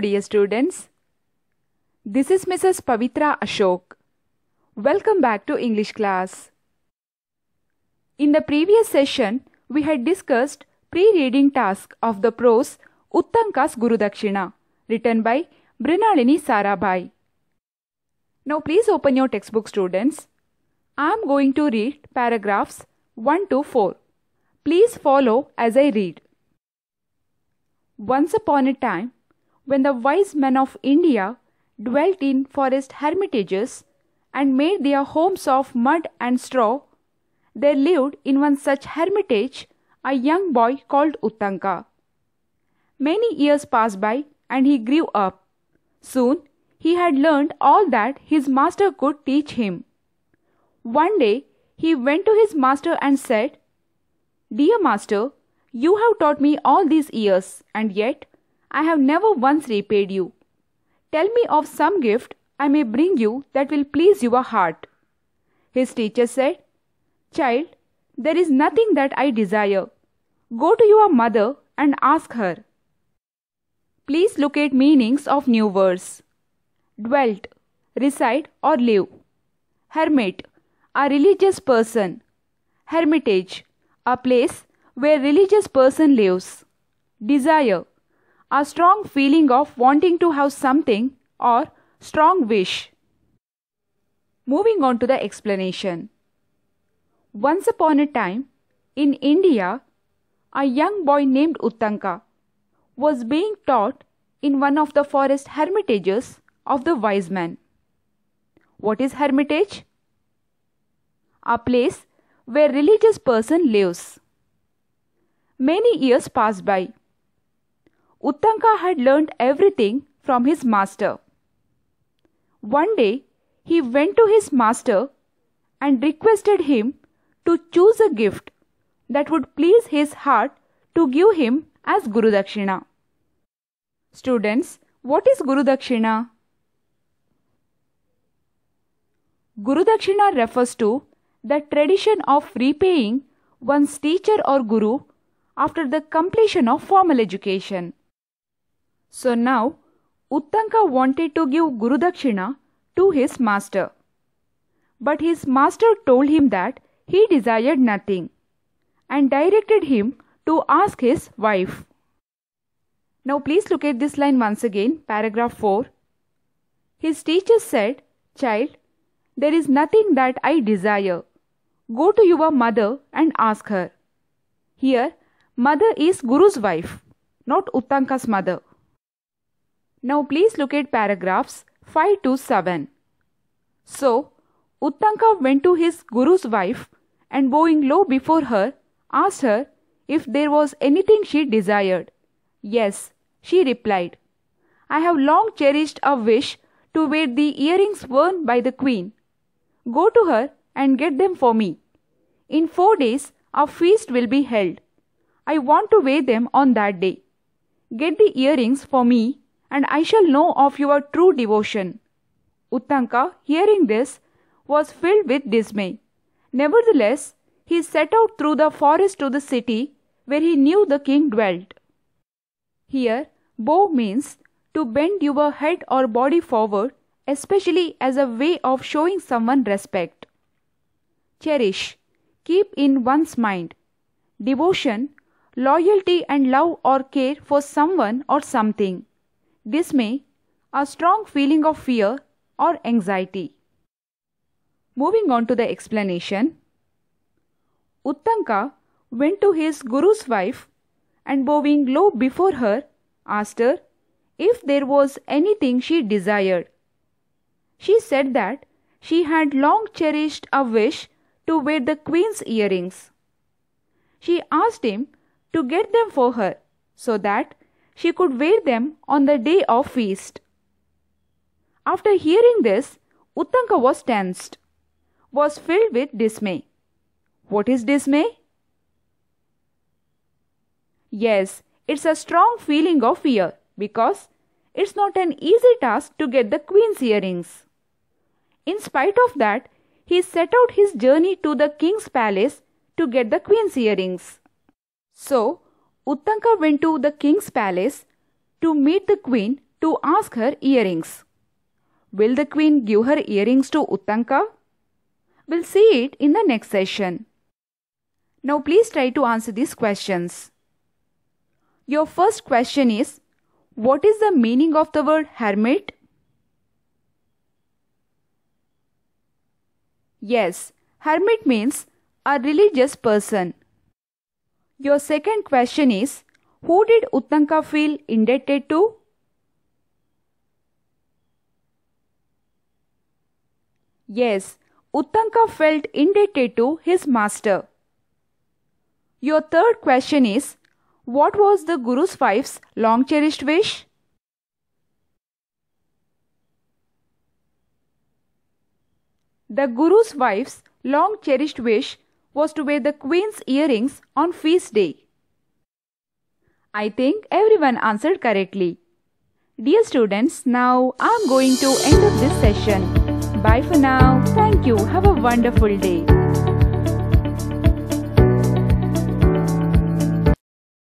dear students. This is Mrs. Pavitra Ashok. Welcome back to English class. In the previous session, we had discussed pre-reading task of the prose Uttanka's Guru Dakshina written by Brinalini Sarabhai. Now please open your textbook students. I am going to read paragraphs 1 to 4. Please follow as I read. Once upon a time, when the wise men of India dwelt in forest hermitages and made their homes of mud and straw, there lived in one such hermitage a young boy called Uttanka. Many years passed by and he grew up. Soon he had learned all that his master could teach him. One day he went to his master and said, Dear master, you have taught me all these years and yet I have never once repaid you. Tell me of some gift I may bring you that will please your heart. His teacher said, Child, there is nothing that I desire. Go to your mother and ask her. Please locate meanings of new words. Dwelt, reside or live. Hermit, a religious person. Hermitage, a place where religious person lives. Desire, a strong feeling of wanting to have something or strong wish. Moving on to the explanation. Once upon a time, in India, a young boy named Uttanka was being taught in one of the forest hermitages of the wise man. What is hermitage? A place where religious person lives. Many years passed by Uttanka had learned everything from his master. One day, he went to his master and requested him to choose a gift that would please his heart to give him as Guru Dakshina. Students, what is Guru Dakshina? Guru Dakshina refers to the tradition of repaying one's teacher or guru after the completion of formal education. So now, Uttanka wanted to give Gurudakshina to his master. But his master told him that he desired nothing and directed him to ask his wife. Now please look at this line once again, paragraph 4. His teacher said, Child, there is nothing that I desire. Go to your mother and ask her. Here, mother is Guru's wife, not Uttanka's mother. Now please look at paragraphs 5 to 7. So, Uttanka went to his guru's wife and bowing low before her, asked her if there was anything she desired. Yes, she replied. I have long cherished a wish to wear the earrings worn by the queen. Go to her and get them for me. In four days, a feast will be held. I want to wear them on that day. Get the earrings for me and I shall know of your true devotion. Uttanka, hearing this, was filled with dismay. Nevertheless, he set out through the forest to the city where he knew the king dwelt. Here, bow means to bend your head or body forward, especially as a way of showing someone respect. Cherish, keep in one's mind. Devotion, loyalty and love or care for someone or something dismay, a strong feeling of fear or anxiety. Moving on to the explanation. Uttanka went to his guru's wife and bowing low before her, asked her if there was anything she desired. She said that she had long cherished a wish to wear the queen's earrings. She asked him to get them for her so that she could wear them on the day of feast. After hearing this, Uttanka was tensed, was filled with dismay. What is dismay? Yes, it's a strong feeling of fear because it's not an easy task to get the queen's earrings. In spite of that, he set out his journey to the king's palace to get the queen's earrings. So, Uttanka went to the king's palace to meet the queen to ask her earrings. Will the queen give her earrings to Uttanka? We'll see it in the next session. Now please try to answer these questions. Your first question is, what is the meaning of the word hermit? Yes, hermit means a religious person your second question is, who did Uttanka feel indebted to? Yes, Uttanka felt indebted to his master. Your third question is, what was the Guru's wife's long cherished wish? The Guru's wife's long cherished wish was to wear the queen's earrings on feast day? I think everyone answered correctly. Dear students, now I'm going to end up this session. Bye for now. Thank you. Have a wonderful day.